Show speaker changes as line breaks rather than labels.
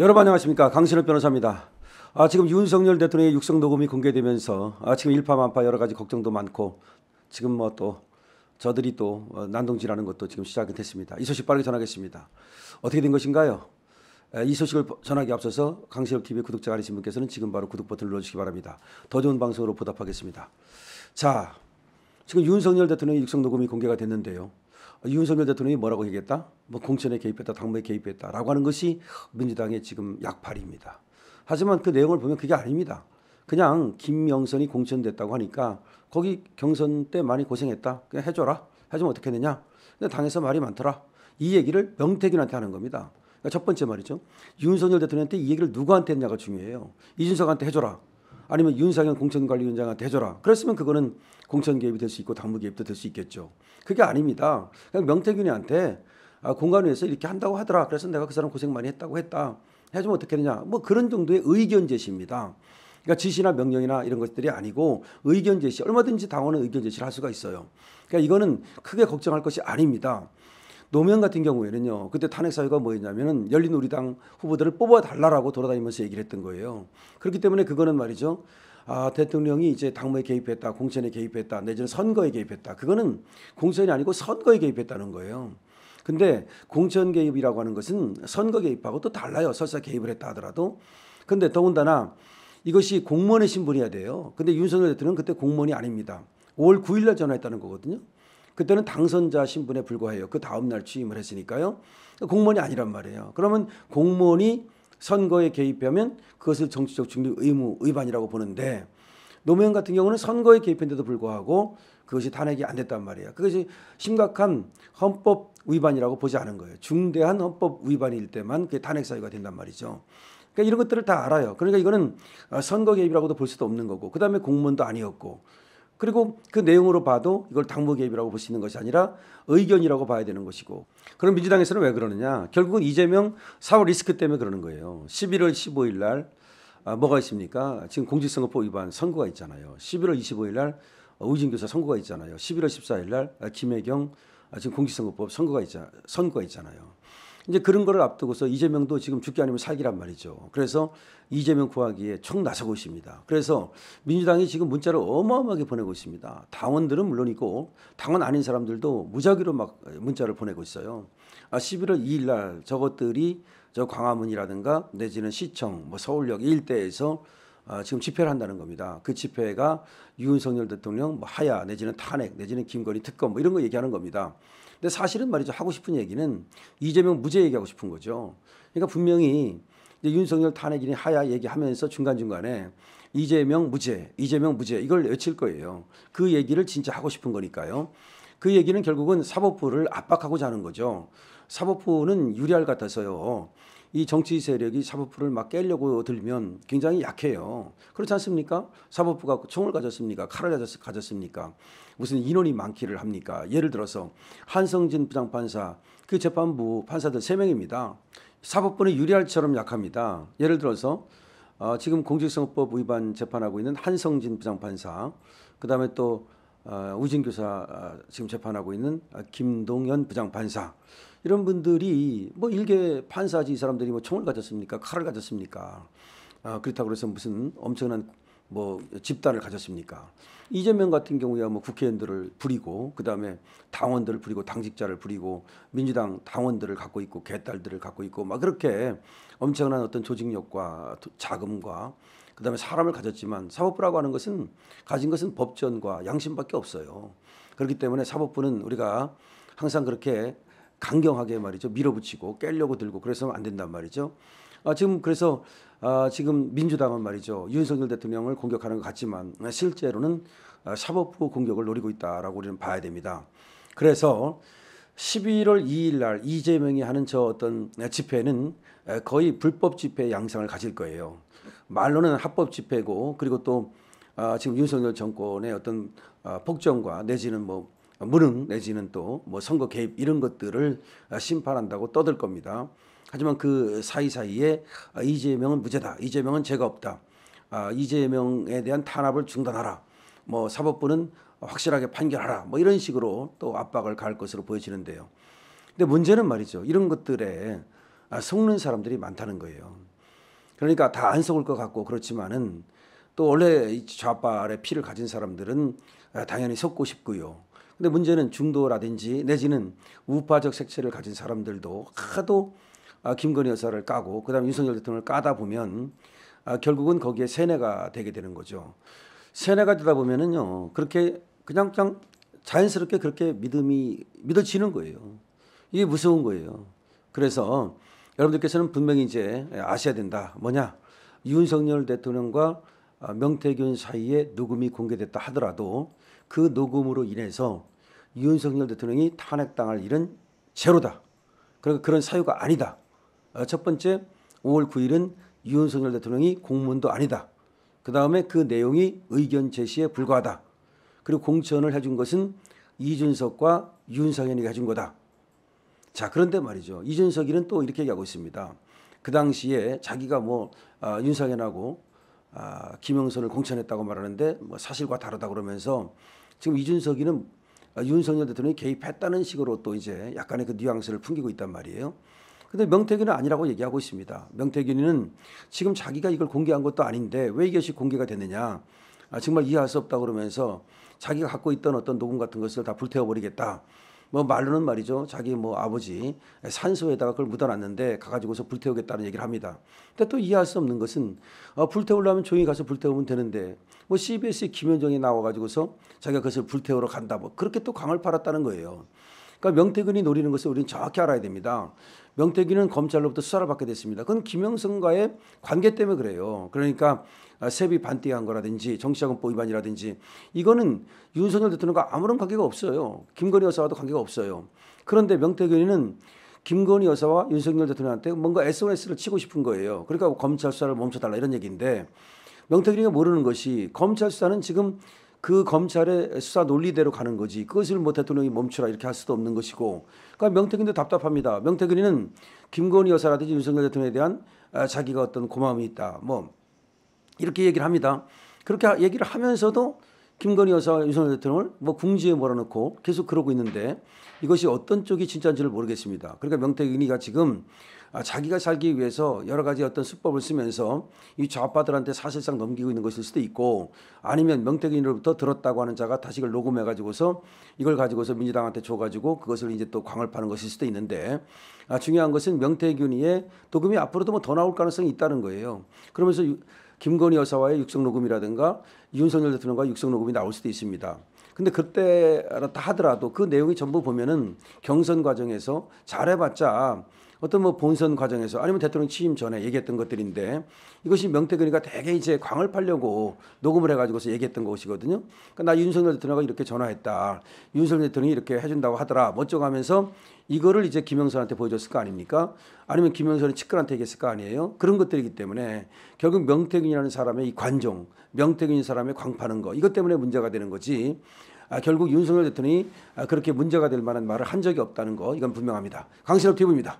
여러분 안녕하십니까 강신업 변호사입니다. 아, 지금 윤석열 대통령의 육성 녹음이 공개되면서 아, 지금 일파만파 여러 가지 걱정도 많고 지금 뭐 또 저들이 또 난동질하는 것도 지금 시작이 됐습니다. 이 소식 빠르게 전하겠습니다. 어떻게 된 것인가요? 이 소식을 전하기 앞서서 강신업 TV 구독자 아니신 분께서는 지금 바로 구독 버튼을 눌러주시기 바랍니다. 더 좋은 방송으로 보답하겠습니다. 자, 지금 윤석열 대통령의 육성 녹음이 공개가 됐는데요. 윤석열 대통령이 뭐라고 얘기했다? 뭐 공천에 개입했다, 당무에 개입했다라고 하는 것이 민주당의 지금 약팔입니다. 하지만 그 내용을 보면 그게 아닙니다. 그냥 김영선이 공천됐다고 하니까 거기 경선 때 많이 고생했다. 그냥 해줘라. 해주면 어떻게 되냐? 근데 당에서 말이 많더라. 이 얘기를 명태균한테 하는 겁니다. 그러니까 첫 번째 말이죠. 윤석열 대통령한테 이 얘기를 누구한테 했냐가 중요해요. 이준석한테 해줘라. 아니면 윤상현 공천관리위원장한테 해줘라. 그랬으면 그거는 공천 개입이 될 수 있고 당무 개입도 될 수 있겠죠. 그게 아닙니다. 그냥 명태균이한테 아, 공간위에서 이렇게 한다고 하더라. 그래서 내가 그 사람 고생 많이 했다고 했다. 해주면 어떻게 되냐. 뭐 그런 정도의 의견 제시입니다. 그러니까 지시나 명령이나 이런 것들이 아니고 의견 제시 얼마든지 당원은 의견 제시를 할 수가 있어요. 그러니까 이거는 크게 걱정할 것이 아닙니다. 노무현 같은 경우에는요. 그때 탄핵 사유가 뭐였냐면은 열린우리당 후보들을 뽑아 달라라고 돌아다니면서 얘기를 했던 거예요. 그렇기 때문에 그거는 말이죠. 아, 대통령이 이제 당무에 개입했다, 공천에 개입했다, 내지는 선거에 개입했다. 그거는 공천이 아니고 선거에 개입했다는 거예요. 근데 공천 개입이라고 하는 것은 선거 개입하고 또 달라요. 설사 개입을 했다 하더라도. 근데 더군다나 이것이 공무원의 신분이어야 돼요. 근데 윤석열 대통령은 그때 공무원이 아닙니다. 5월 9일 날 전화했다는 거거든요. 그때는 당선자 신분에 불과해요. 그 다음날 취임을 했으니까요. 공무원이 아니란 말이에요. 그러면 공무원이 선거에 개입하면 그것을 정치적 중립 의무 위반이라고 보는데 노무현 같은 경우는 선거에 개입했는데도 불구하고 그것이 탄핵이 안 됐단 말이에요. 그것이 심각한 헌법 위반이라고 보지 않은 거예요. 중대한 헌법 위반일 때만 그게 탄핵 사유가 된단 말이죠. 그러니까 이런 것들을 다 알아요. 그러니까 이거는 어, 선거 개입이라고도 볼 수도 없는 거고, 그 다음에 공무원도 아니었고, 그리고 그 내용으로 봐도 이걸 당무 개입이라고 볼 수 있는 것이 아니라 의견이라고 봐야 되는 것이고 그럼 민주당에서는 왜 그러느냐 결국은 이재명 사월 리스크 때문에 그러는 거예요. 11월 15일 날 아, 뭐가 있습니까? 지금 공직선거법 위반 선거가 있잖아요. 11월 25일 날 우진교사 어, 선거가 있잖아요. 11월 14일 날 아, 김혜경 아, 지금 공직선거법 선거가 있자 선거가 있잖아요. 이제 그런 거를 앞두고서 이재명도 지금 죽기 아니면 살기란 말이죠. 그래서 이재명 구하기에 총 나서고 있습니다. 그래서 민주당이 지금 문자를 어마어마하게 보내고 있습니다. 당원들은 물론이고 당원 아닌 사람들도 무작위로 막 문자를 보내고 있어요. 아, 11월 2일 날 저것들이 저 광화문이라든가 내지는 시청, 뭐 서울역 일대에서 아, 지금 집회를 한다는 겁니다. 그 집회가 윤석열 대통령 뭐 하야 내지는 탄핵 내지는 김건희 특검 뭐 이런 거 얘기하는 겁니다. 근데 사실은 말이죠 하고 싶은 얘기는 이재명 무죄 얘기하고 싶은 거죠. 그러니까 분명히 이제 윤석열 탄핵이니 하야 얘기하면서 중간 중간에 이재명 무죄, 이재명 무죄 이걸 외칠 거예요. 그 얘기를 진짜 하고 싶은 거니까요. 그 얘기는 결국은 사법부를 압박하고자 하는 거죠. 사법부는 유리알 같아서요. 이 정치 세력이 사법부를 막 깨려고 들면 굉장히 약해요. 그렇지 않습니까? 사법부가 총을 가졌습니까? 칼을 가졌습니까? 무슨 인원이 많기를 합니까? 예를 들어서 한성진 부장판사, 그 재판부 판사들 세명입니다 사법부는 유리알처럼 약합니다. 예를 들어서 어, 지금 공직선거법 위반 재판하고 있는 한성진 부장판사, 그 다음에 또 어, 우진 교사 어, 지금 재판하고 있는 어, 김동연 부장 판사 이런 분들이 뭐 일개 판사지 이 사람들이 뭐 총을 가졌습니까 칼을 가졌습니까? 그렇다고 해서 무슨 엄청난 뭐 집단을 가졌습니까? 이재명 같은 경우야 뭐 국회의원들을 부리고 그다음에 당원들을 부리고 당직자를 부리고 민주당 당원들을 갖고 있고 개딸들을 갖고 있고 막 그렇게 엄청난 어떤 조직력과 자금과 그다음에 사람을 가졌지만 사법부라고 하는 것은 가진 것은 법전과 양심밖에 없어요. 그렇기 때문에 사법부는 우리가 항상 그렇게 강경하게 말이죠 밀어붙이고 깰려고 들고 그래서는 안 된단 말이죠. 아, 지금 그래서 아, 지금 민주당은 말이죠 윤석열 대통령을 공격하는 것 같지만 실제로는 아, 사법부 공격을 노리고 있다라고 우리는 봐야 됩니다. 그래서 11월 2일 날 이재명이 하는 저 어떤 집회는 아, 거의 불법 집회 양상을 가질 거예요. 말로는 합법 집회고 그리고 또 아, 지금 윤석열 정권의 어떤 아, 폭정과 내지는 뭐 무능 내지는 또 뭐 선거 개입 이런 것들을 아, 심판한다고 떠들 겁니다. 하지만 그 사이사이에 아, 이재명은 무죄다. 이재명은 죄가 없다. 아, 이재명에 대한 탄압을 중단하라. 뭐 사법부는 확실하게 판결하라. 뭐 이런 식으로 또 압박을 가할 것으로 보여지는데요. 근데 문제는 말이죠. 이런 것들에 아, 속는 사람들이 많다는 거예요. 그러니까 다 안 속을 것 같고 그렇지만은 또 원래 좌빨의 피를 가진 사람들은 당연히 속고 싶고요. 근데 문제는 중도라든지 내지는 우파적 색채를 가진 사람들도 하도 아, 김건희 여사를 까고 그다음 윤석열 대통령을 까다 보면 아, 결국은 거기에 세뇌가 되게 되는 거죠. 세뇌가 되다 보면은요 그렇게 그냥 그냥 자연스럽게 그렇게 믿음이 믿어지는 거예요. 이게 무서운 거예요. 그래서 여러분들께서는 분명히 이제 아셔야 된다. 뭐냐? 윤석열 대통령과 아, 명태균 사이에 녹음이 공개됐다 하더라도 그 녹음으로 인해서 윤석열 대통령이 탄핵당할 일은 제로다. 그러니까 그런 사유가 아니다. 어, 첫 번째 5월 9일은 윤석열 대통령이 공문도 아니다. 그 다음에 그 내용이 의견 제시에 불과하다. 그리고 공천을 해준 것은 이준석과 윤상현이 해준 거다. 자 그런데 말이죠. 이준석이는 또 이렇게 얘기하고 있습니다. 그 당시에 자기가 뭐 아, 윤상현하고 아, 김영선을 공천했다고 말하는데 뭐 사실과 다르다 그러면서 지금 이준석이는 아, 윤석열 대통령이 개입했다는 식으로 또 이제 약간의 그 뉘앙스를 풍기고 있단 말이에요. 근데 명태균은 아니라고 얘기하고 있습니다. 명태균이는 지금 자기가 이걸 공개한 것도 아닌데 왜 이것이 공개가 되느냐. 아, 정말 이해할 수 없다 그러면서 자기가 갖고 있던 어떤 녹음 같은 것을 다 불태워버리겠다. 뭐 말로는 말이죠. 자기 뭐 아버지 산소에다가 그걸 묻어놨는데 가가지고서 불태우겠다는 얘기를 합니다. 근데 또 이해할 수 없는 것은 어, 불태우려면 종이 가서 불태우면 되는데 뭐 CBS의 김현정이 나와가지고서 자기가 그것을 불태우러 간다. 뭐 그렇게 또광을 팔았다는 거예요. 그러니까 명태균이 노리는 것을 우리는 정확히 알아야 됩니다. 명태균은 검찰로부터 수사를 받게 됐습니다. 그건 김영선과의 관계 때문에 그래요. 그러니까 아, 세비 반띵한 거라든지 정치자금법 위반이라든지 이거는 윤석열 대통령과 아무런 관계가 없어요. 김건희 여사와도 관계가 없어요. 그런데 명태균이는 김건희 여사와 윤석열 대통령한테 뭔가 SOS를 치고 싶은 거예요. 그러니까 검찰 수사를 멈춰달라 이런 얘기인데 명태균이가 모르는 것이 검찰 수사는 지금 그 검찰의 수사 논리대로 가는 거지. 그것을 뭐 대통령이 멈추라 이렇게 할 수도 없는 것이고. 그러니까 명태균도 답답합니다. 명태균이는 김건희 여사라든지 윤석열 대통령에 대한 아, 자기가 어떤 고마움이 있다. 뭐 이렇게 얘기를 합니다. 그렇게 얘기를 하면서도 김건희 여사와 윤석열 대통령을 뭐 궁지에 몰아넣고 계속 그러고 있는데 이것이 어떤 쪽이 진짜인지를 모르겠습니다. 그러니까 명태균이가 지금 아, 자기가 살기 위해서 여러 가지 어떤 수법을 쓰면서 이 좌파들한테 사실상 넘기고 있는 것일 수도 있고 아니면 명태균으로부터 들었다고 하는 자가 다시 이걸 녹음해 가지고서 이걸 가지고서 민주당한테 줘 가지고 그것을 이제 또 광을 파는 것일 수도 있는데 아 중요한 것은 명태균이의 도금이 앞으로도 뭐 더 나올 가능성이 있다는 거예요. 그러면서 김건희 여사와의 육성 녹음이라든가 윤석열 대통령과 육성 녹음이 나올 수도 있습니다. 근데 그때 하더라도 그 내용이 전부 보면은 경선 과정에서 잘해봤자 어떤 뭐 본선 과정에서 아니면 대통령 취임 전에 얘기했던 것들인데 이것이 명태균이가 되게 이제 광을 팔려고 녹음을 해가지고서 얘기했던 것이거든요. 그러니까 나 윤석열 대통령과 이렇게 전화했다. 윤석열 대통령이 이렇게 해준다고 하더라. 멋쩍하면서 이거를 이제 김영선한테 보여줬을 거 아닙니까? 아니면 김영선이 측근한테 얘기했을 거 아니에요? 그런 것들이기 때문에 결국 명태균이라는 사람의 이 관종, 명태균 사람의 광파는 거 이것 때문에 문제가 되는 거지. 아, 결국 윤석열 대통령이 아, 그렇게 문제가 될 만한 말을 한 적이 없다는 거 이건 분명합니다. 강신업 TV입니다.